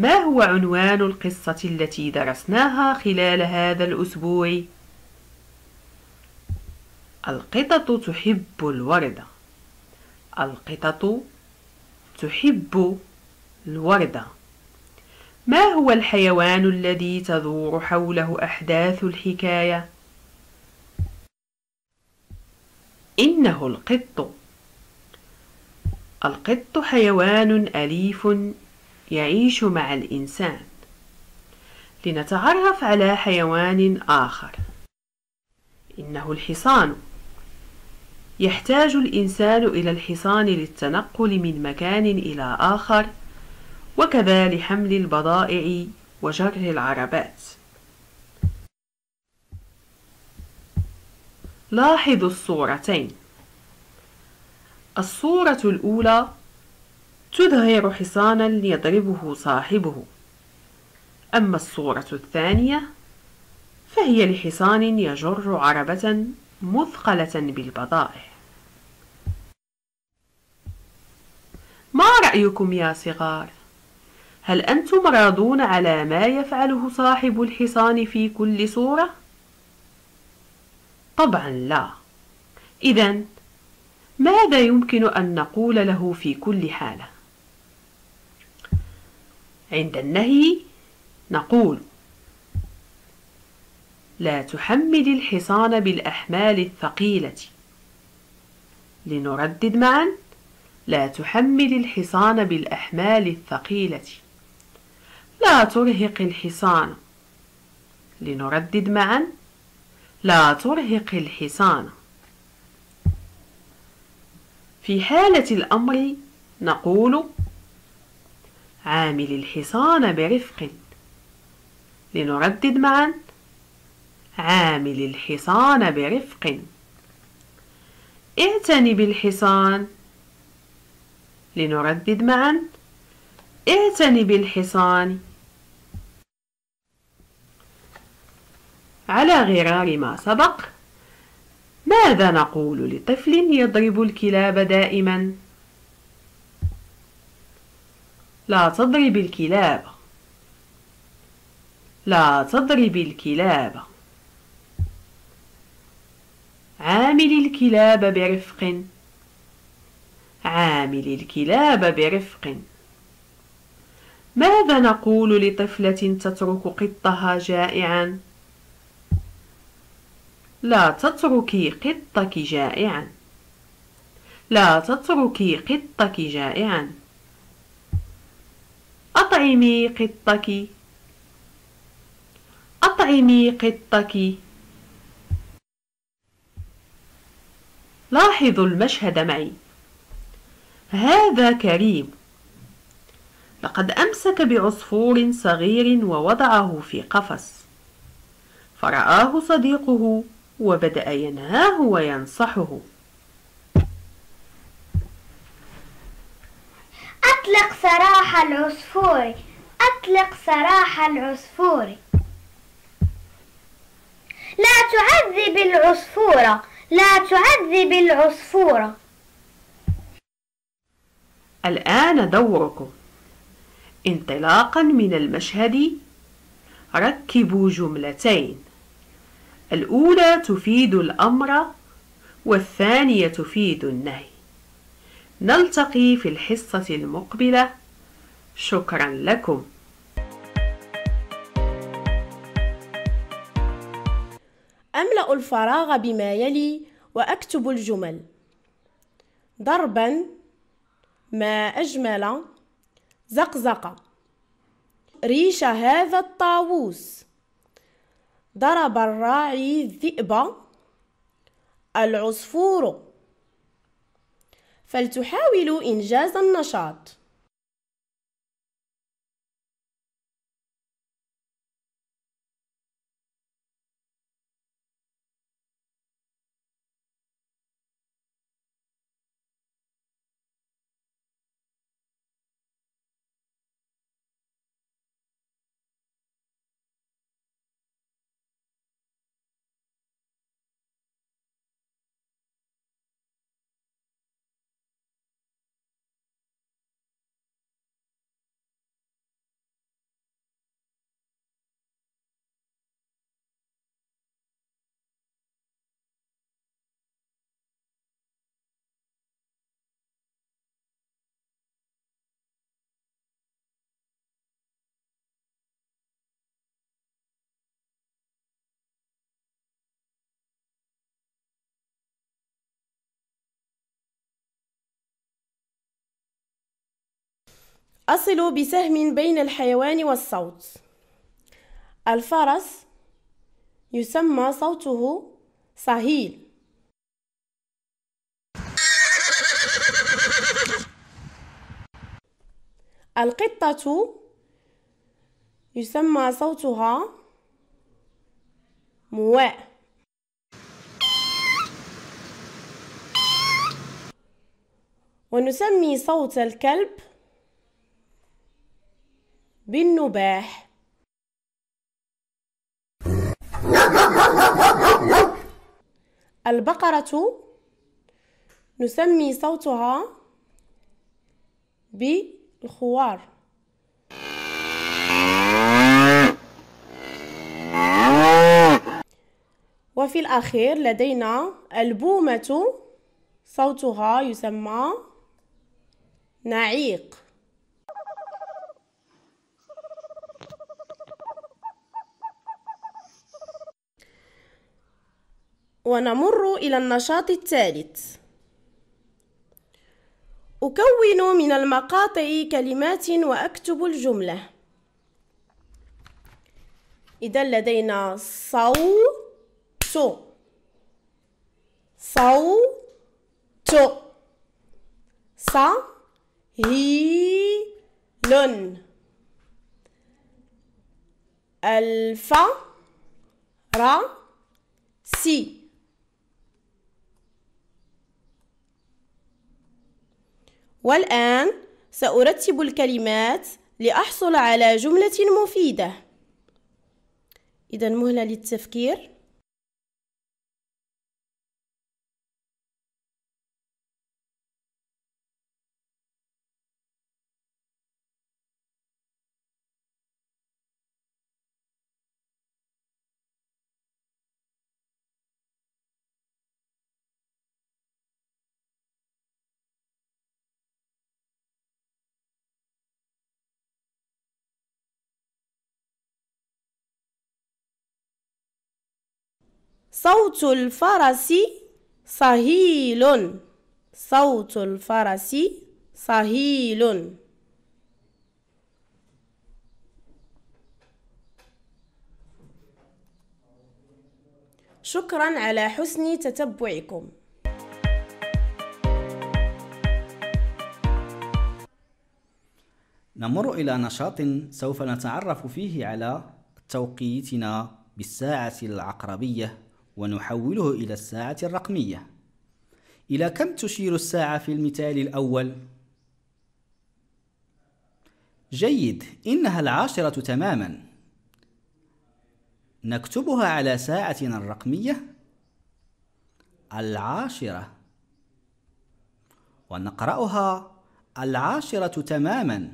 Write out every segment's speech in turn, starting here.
ما هو عنوان القصة التي درسناها خلال هذا الأسبوع؟ القطط تحب الوردة القطط تحب الوردة ما هو الحيوان الذي تدور حوله أحداث الحكاية؟ إنه القط القط حيوان أليف يعيش مع الإنسان لنتعرف على حيوان آخر إنه الحصان يحتاج الإنسان إلى الحصان للتنقل من مكان إلى آخر وكذا لحمل البضائع وجر العربات لاحظوا الصورتين الصورة الأولى تظهر حصانا ليضربه صاحبه أما الصورة الثانية فهي لحصان يجر عربة مثقلة بالبضائع ما رأيكم يا صغار؟ هل أنتم راضون على ما يفعله صاحب الحصان في كل صورة؟ طبعا لا إذن ماذا يمكن أن نقول له في كل حالة؟ عند النهي نقول لا تحمل الحصان بالأحمال الثقيلة لنردد معا لا تحمل الحصان بالأحمال الثقيلة لا ترهق الحصان لنردد معا لا ترهق الحصان في حالة الأمر نقول عامل الحصان برفق لنردد معا عامل الحصان برفق اعتني بالحصان لنردد معا اعتني بالحصان على غرار ما سبق ماذا نقول لطفل يضرب الكلاب دائما لا تضرب الكلاب لا تضرب الكلاب عامل الكلاب برفق عامل الكلاب برفق ماذا نقول لطفلة تترك قطها جائعا؟ لا تتركي قطك جائعا لا تتركي قطك جائعا أطعمي قطك أطعمي قطك لاحظوا المشهد معي هذا كريم لقد أمسك بعصفور صغير ووضعه في قفص فرآه صديقه وبدأ ينهاه وينصحه أطلق سراح العصفور أطلق سراح العصفور لا تعذب العصفورة لا تعذب العصفورة الآن دوركم انطلاقا من المشهد ركبوا جملتين الأولى تفيد الأمر والثانية تفيد النهي نلتقي في الحصة المقبلة شكرا لكم أملأ الفراغ بما يلي وأكتب الجمل ضربا ما أجمل زقزقة ريش هذا الطاووس ضرب الراعي الذئب العصفور فلتحاولوا إنجاز النشاط أصل بسهم بين الحيوان والصوت الفرس يسمى صوته صهيل القطة يسمى صوتها مواء ونسمي صوت الكلب بالنباح البقرة نسمي صوتها بالخوار وفي الأخير لدينا البومة صوتها يسمى نعيق ونمر إلى النشاط الثالث أكون من المقاطع كلمات وأكتب الجملة إذا لدينا صو صو تو تو ص هي لن الف ر سي والآن سأرتب الكلمات لأحصل على جملة مفيدة إذا مهلة للتفكير صوت الفرس صهيل صوت الفرس صهيل شكرا على حسن تتبعكم نمر إلى نشاط سوف نتعرف فيه على توقيتنا بالساعة العقربية ونحوله إلى الساعة الرقمية إلى كم تشير الساعة في المثال الأول؟ جيد إنها العاشرة تماما نكتبها على ساعتنا الرقمية العاشرة ونقرأها العاشرة تماما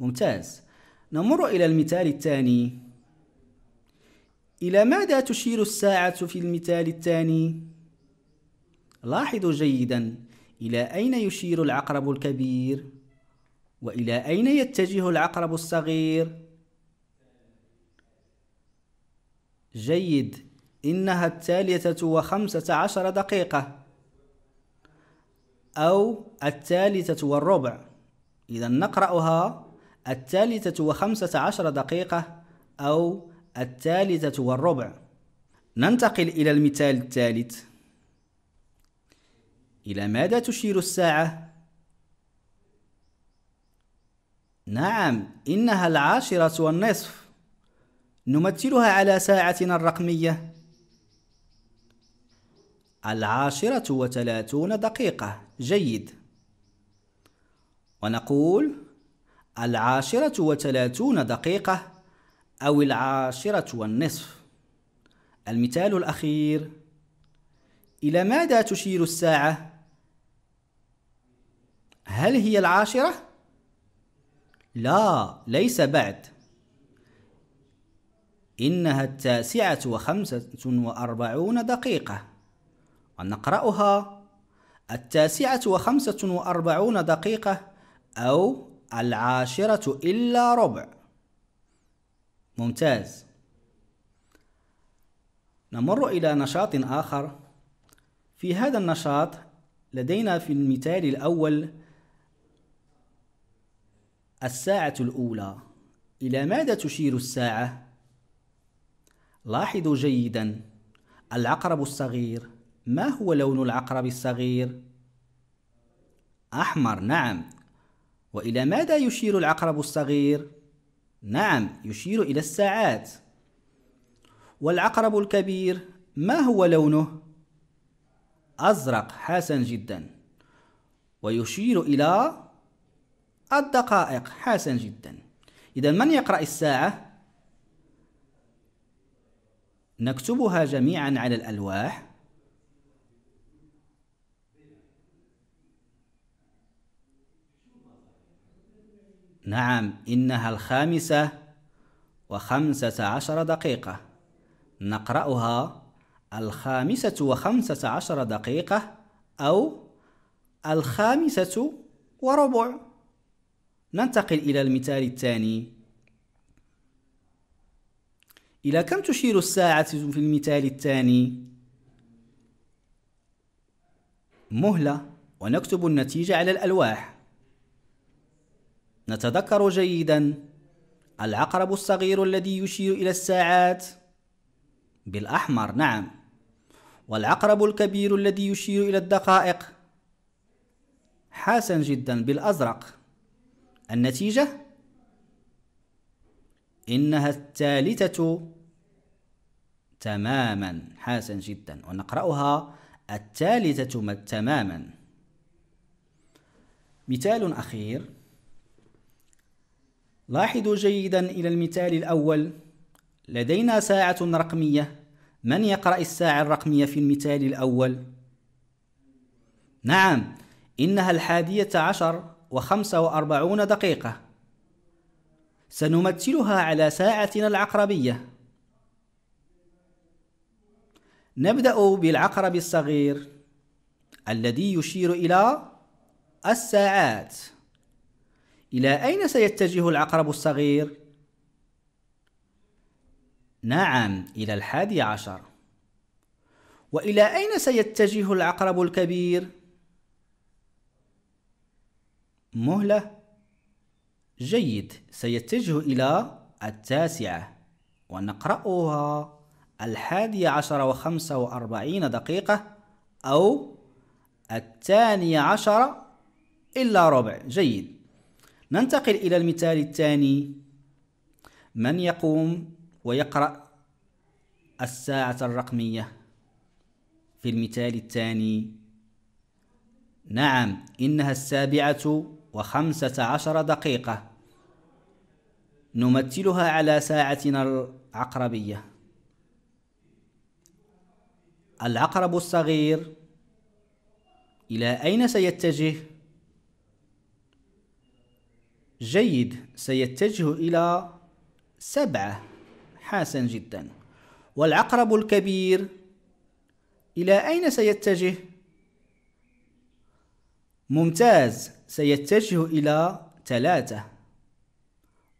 ممتاز نمر إلى المثال الثاني إلى ماذا تشير الساعة في المثال الثاني؟ لاحظوا جيدا إلى أين يشير العقرب الكبير؟ وإلى أين يتجه العقرب الصغير؟ جيد إنها الثالثة وخمسة عشر دقيقة أو الثالثة والربع إذا نقرأها الثالثة وخمسة عشر دقيقة أو الثالثة والربع ننتقل إلى المثال الثالث إلى ماذا تشير الساعة؟ نعم إنها العاشرة والنصف نمثلها على ساعتنا الرقمية العاشرة وثلاثون دقيقة جيد ونقول العاشرة وثلاثون دقيقة أو العاشرة والنصف المثال الأخير إلى ماذا تشير الساعة؟ هل هي العاشرة؟ لا ليس بعد إنها التاسعة وخمسة وأربعون دقيقة ونقرأها التاسعة وخمسة وأربعون دقيقة أو العاشرة إلا ربع ممتاز نمر إلى نشاط آخر في هذا النشاط لدينا في المثال الأول الساعة الأولى إلى ماذا تشير الساعة؟ لاحظوا جيدا العقرب الصغير ما هو لون العقرب الصغير؟ أحمر نعم وإلى ماذا يشير العقرب الصغير؟ نعم يشير إلى الساعات والعقرب الكبير ما هو لونه؟ أزرق حسن جدا ويشير إلى الدقائق حسن جدا إذا من يقرأ الساعة؟ نكتبها جميعا على الألواح نعم إنها الخامسة وخمسة عشر دقيقة نقرأها الخامسة وخمسة عشر دقيقة أو الخامسة وربع ننتقل إلى المثال الثاني إلى كم تشير الساعة في المثال الثاني؟ مهلة ونكتب النتيجة على الألواح نتذكر جيدا العقرب الصغير الذي يشير إلى الساعات بالأحمر نعم والعقرب الكبير الذي يشير إلى الدقائق حسن جدا بالأزرق النتيجة إنها الثالثة تماما حسن جدا ونقرأها الثالثة تماما مثال أخير لاحظوا جيدا إلى المثال الأول لدينا ساعة رقمية من يقرأ الساعة الرقمية في المثال الأول؟ نعم إنها الحادية عشر وخمسة وأربعون دقيقة سنمثلها على ساعتنا العقربية نبدأ بالعقرب الصغير الذي يشير إلى الساعات إلى أين سيتجه العقرب الصغير؟ نعم إلى الحادي عشر وإلى أين سيتجه العقرب الكبير؟ مهلة جيد سيتجه إلى التاسعة ونقرأها الحادي عشر وخمسة وأربعين دقيقة أو الثاني عشر إلا ربع جيد ننتقل إلى المثال الثاني من يقوم ويقرأ الساعة الرقمية في المثال الثاني نعم إنها السابعة وخمسة عشر دقيقة نمثلها على ساعتنا العقربية العقرب الصغير إلى أين سيتجه؟ جيد سيتجه إلى سبعة حسن جدا والعقرب الكبير إلى أين سيتجه؟ ممتاز سيتجه إلى ثلاثة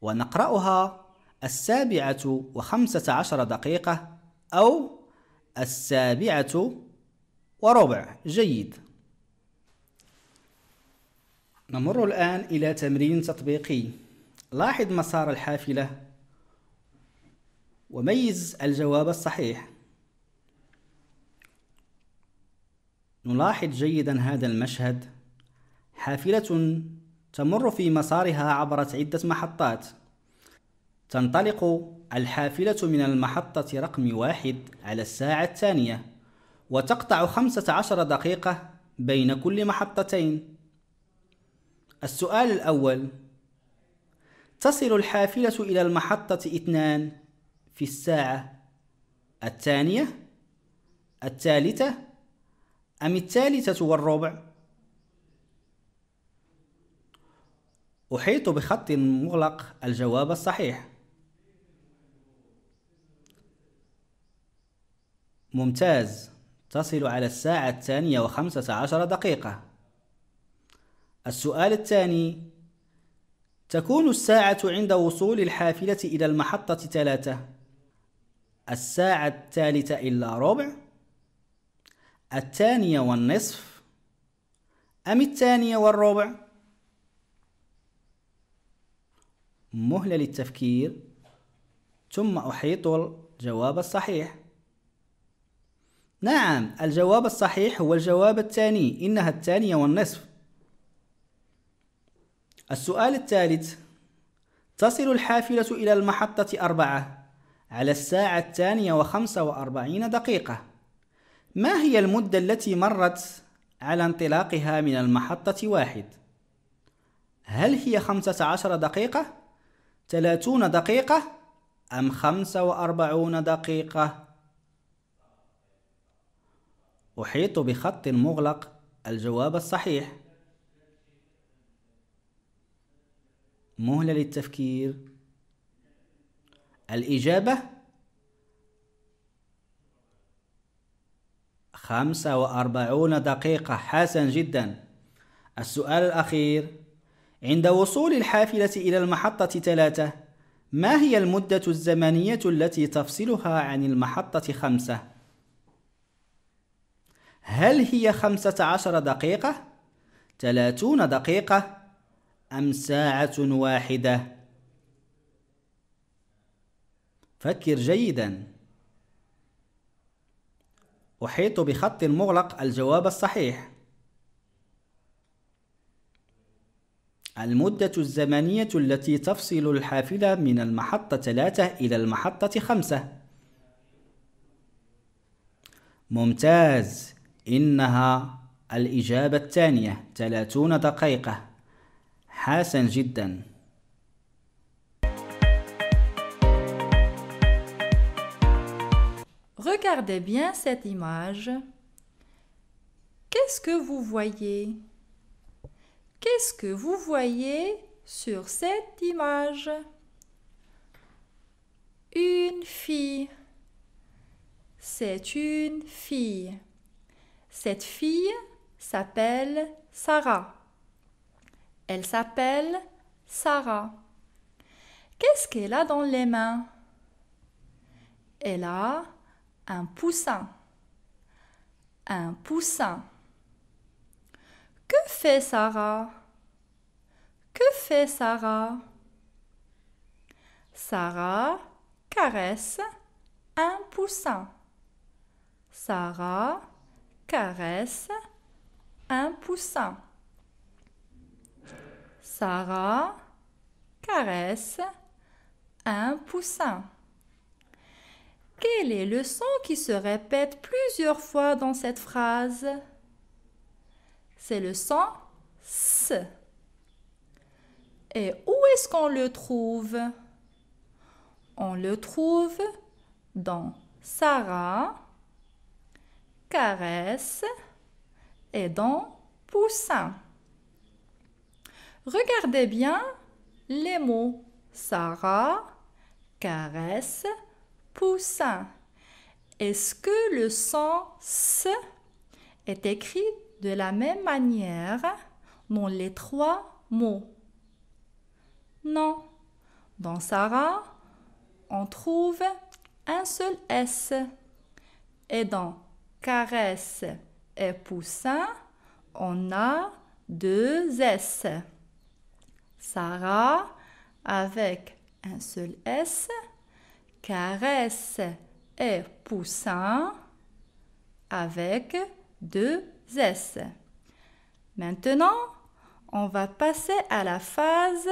ونقرأها السابعة وخمسة عشر دقيقة أو السابعة وربع جيد نمر الآن إلى تمرين تطبيقي لاحظ مسار الحافلة وميز الجواب الصحيح نلاحظ جيدا هذا المشهد حافلة تمر في مسارها عبر عدة محطات تنطلق الحافلة من المحطة رقم واحد على الساعة الثانية وتقطع 15 دقيقة بين كل محطتين السؤال الأول تصل الحافلة إلى المحطة اثنان في الساعة الثانية الثالثة أم الثالثة والربع؟ أحيط بخط مغلق الجواب الصحيح ممتاز تصل على الساعة الثانية وخمسة عشر دقيقة السؤال الثاني تكون الساعة عند وصول الحافلة إلى المحطة ثلاثة الساعة الثالثة إلا ربع الثانية والنصف أم الثانية والربع مهلة للتفكير ثم أحيط الجواب الصحيح نعم الجواب الصحيح هو الجواب الثاني إنها الثانية والنصف السؤال الثالث تصل الحافلة إلى المحطة أربعة على الساعة الثانية وخمسة وأربعين دقيقة ما هي المدة التي مرت على انطلاقها من المحطة واحد؟ هل هي خمسة عشر دقيقة؟ ثلاثون دقيقة؟ أم خمسة وأربعون دقيقة؟ أحيط بخط مغلق الجواب الصحيح مهلة للتفكير الإجابة خمسة وأربعون دقيقة حسن جدا السؤال الأخير عند وصول الحافلة إلى المحطة ثلاثة ما هي المدة الزمنية التي تفصلها عن المحطة خمسة؟ هل هي خمسة عشر دقيقة؟ ثلاثون دقيقة؟ أم ساعة واحدة فكر جيدا أحيط بخط مغلق الجواب الصحيح المدة الزمنية التي تفصل الحافلة من المحطة 3 إلى المحطة 5 ممتاز إنها الإجابة الثانية 30 دقيقة Regardez bien cette image. Qu'est-ce que vous voyez Qu'est-ce que vous voyez sur cette image Une fille. C'est une fille. Cette fille s'appelle Sarah. Elle s'appelle Sarah. Qu'est-ce qu'elle a dans les mains Elle a un poussin. Un poussin. Que fait Sarah Que fait Sarah Sarah caresse un poussin. Sarah caresse un poussin. Sarah caresse un poussin. Quel est le son qui se répète plusieurs fois dans cette phrase C'est le son S. Et où est-ce qu'on le trouve On le trouve dans Sarah, caresse et dans poussin. Regardez bien les mots Sarah, caresse, poussin. Est-ce que le sens est écrit de la même manière dans les trois mots Non. Dans Sarah, on trouve un seul S. Et dans caresse et poussin, on a deux S. Sarah avec un seul S, caresse et poussin avec deux S. Maintenant, on va passer à la phase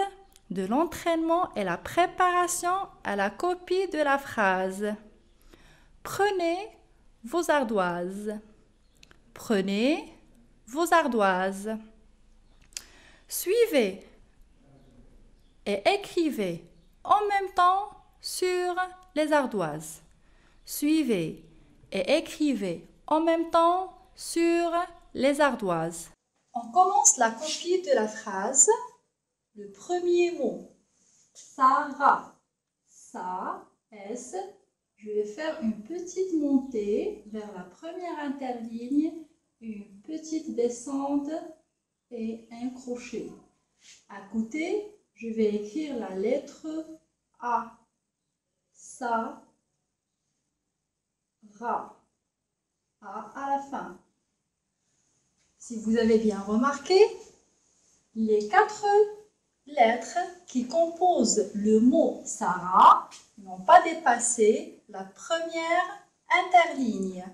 de l'entraînement et la préparation à la copie de la phrase. Prenez vos ardoises. Prenez vos ardoises. Suivez et écrivez en même temps sur les ardoises. Suivez et écrivez en même temps sur les ardoises. On commence la copie de la phrase. Le premier mot, Sarah. Ça, S. Je vais faire une petite montée vers la première interligne, une petite descente et un crochet. À côté, je vais écrire la lettre A. SA, ra. A à la fin. Si vous avez bien remarqué, les quatre lettres qui composent le mot Sarah n'ont pas dépassé la première interligne.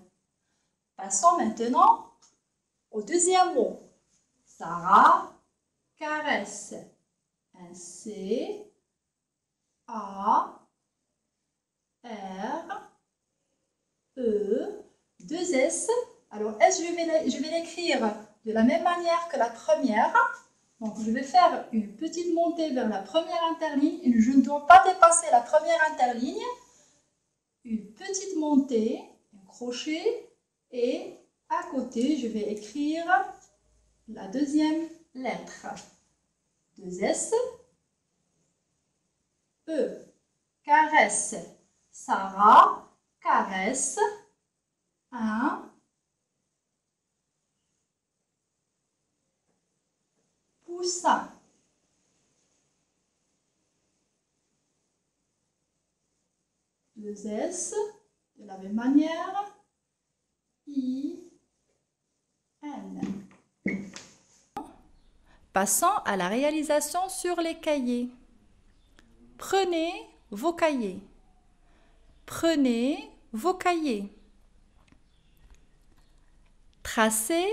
Passons maintenant au deuxième mot. Sarah caresse. Euh, C, A, R, E, deux S. Alors S, je vais l'écrire de la même manière que la première. Donc je vais faire une petite montée vers la première interligne. Je ne dois pas dépasser la première interligne. Une petite montée, un crochet et à côté je vais écrire la deuxième lettre. 2S. E, caresse, Sarah, caresse, 1. Poussin. Deux S, de la même manière, I, N. Passons à la réalisation sur les cahiers. Prenez vos cahiers. Prenez vos cahiers. Tracez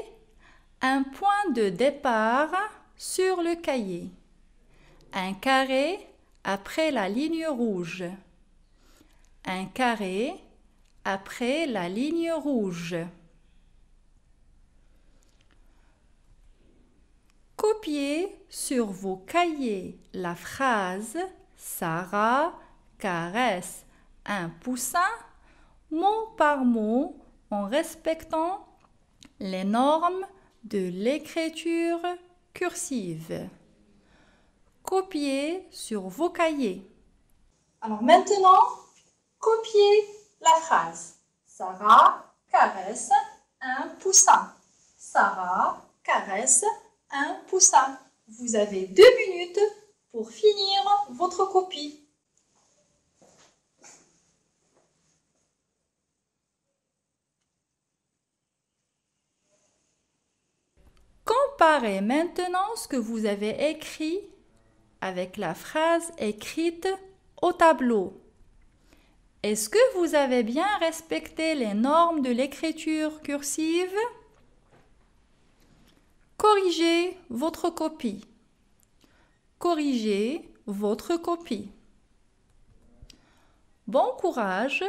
un point de départ sur le cahier. Un carré après la ligne rouge. Un carré après la ligne rouge. Copiez sur vos cahiers la phrase Sarah caresse un poussin mot par mot en respectant les normes de l'écriture cursive. Copiez sur vos cahiers. Alors maintenant, copiez la phrase. Sarah caresse un poussin. Sarah caresse poussin. Vous avez deux minutes pour finir votre copie. Comparez maintenant ce que vous avez écrit avec la phrase écrite au tableau. Est-ce que vous avez bien respecté les normes de l'écriture cursive Corrigez votre copie. Corrigez votre copie. Bon courage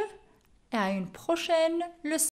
et à une prochaine leçon.